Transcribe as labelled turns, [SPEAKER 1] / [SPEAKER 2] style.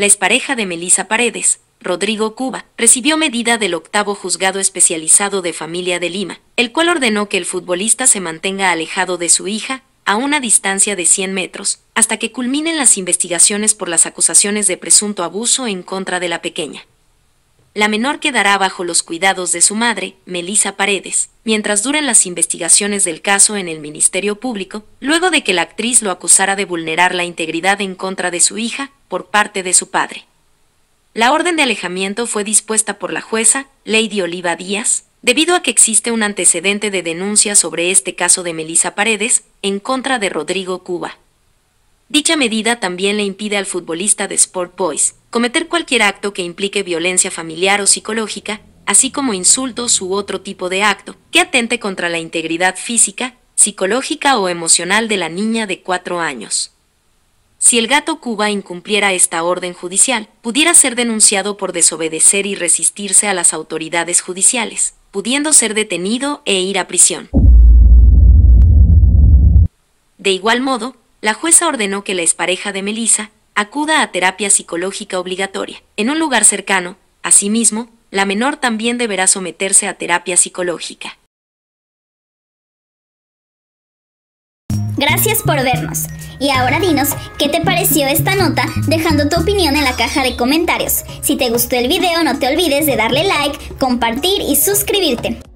[SPEAKER 1] la expareja de Melisa Paredes, Rodrigo Cuba, recibió medida del octavo juzgado especializado de familia de Lima, el cual ordenó que el futbolista se mantenga alejado de su hija, a una distancia de 100 metros, hasta que culminen las investigaciones por las acusaciones de presunto abuso en contra de la pequeña. La menor quedará bajo los cuidados de su madre, Melisa Paredes, mientras duren las investigaciones del caso en el Ministerio Público, luego de que la actriz lo acusara de vulnerar la integridad en contra de su hija, por parte de su padre. La orden de alejamiento fue dispuesta por la jueza, Lady Oliva Díaz, debido a que existe un antecedente de denuncia sobre este caso de Melisa Paredes en contra de Rodrigo Cuba. Dicha medida también le impide al futbolista de Sport Boys cometer cualquier acto que implique violencia familiar o psicológica, así como insultos u otro tipo de acto que atente contra la integridad física, psicológica o emocional de la niña de cuatro años. Si el gato Cuba incumpliera esta orden judicial, pudiera ser denunciado por desobedecer y resistirse a las autoridades judiciales, pudiendo ser detenido e ir a prisión. De igual modo, la jueza ordenó que la expareja de Melissa acuda a terapia psicológica obligatoria. En un lugar cercano, asimismo, la menor también deberá someterse a terapia psicológica. Gracias por vernos. Y ahora dinos qué te pareció esta nota dejando tu opinión en la caja de comentarios. Si te gustó el video no te olvides de darle like, compartir y suscribirte.